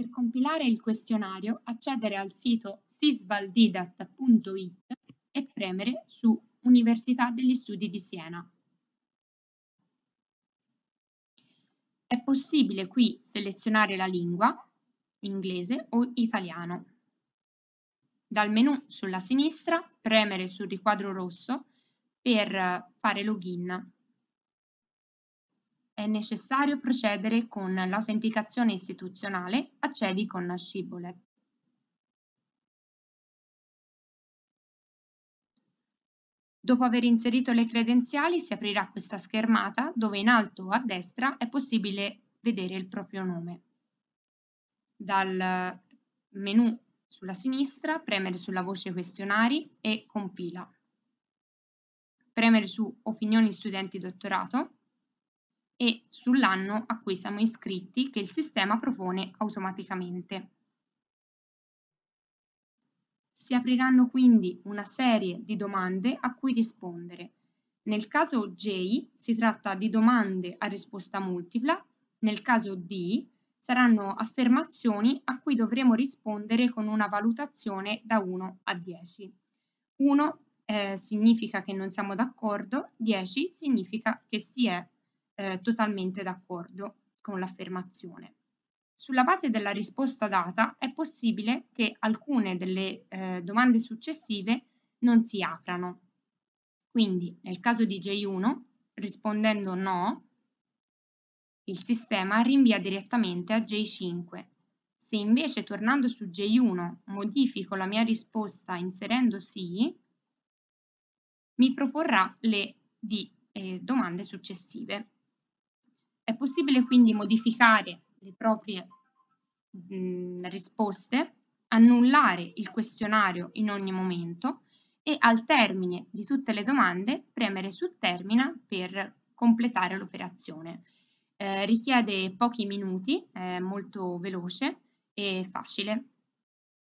Per compilare il questionario accedere al sito sisvaldidat.it e premere su Università degli Studi di Siena. È possibile qui selezionare la lingua, inglese o italiano. Dal menu sulla sinistra premere sul riquadro rosso per fare login è necessario procedere con l'autenticazione istituzionale accedi con Shibboleth. Dopo aver inserito le credenziali si aprirà questa schermata dove in alto a destra è possibile vedere il proprio nome. Dal menu sulla sinistra premere sulla voce questionari e compila. Premere su opinioni studenti dottorato e sull'anno a cui siamo iscritti che il sistema propone automaticamente. Si apriranno quindi una serie di domande a cui rispondere. Nel caso J si tratta di domande a risposta multipla, nel caso D saranno affermazioni a cui dovremo rispondere con una valutazione da 1 a 10. 1 eh, significa che non siamo d'accordo, 10 significa che si è eh, totalmente d'accordo con l'affermazione. Sulla base della risposta data è possibile che alcune delle eh, domande successive non si aprano. Quindi nel caso di J1, rispondendo no, il sistema rinvia direttamente a J5. Se invece tornando su J1 modifico la mia risposta inserendo sì, mi proporrà le di, eh, domande successive. È possibile quindi modificare le proprie mh, risposte, annullare il questionario in ogni momento e al termine di tutte le domande premere su termina per completare l'operazione. Eh, richiede pochi minuti, è molto veloce e facile.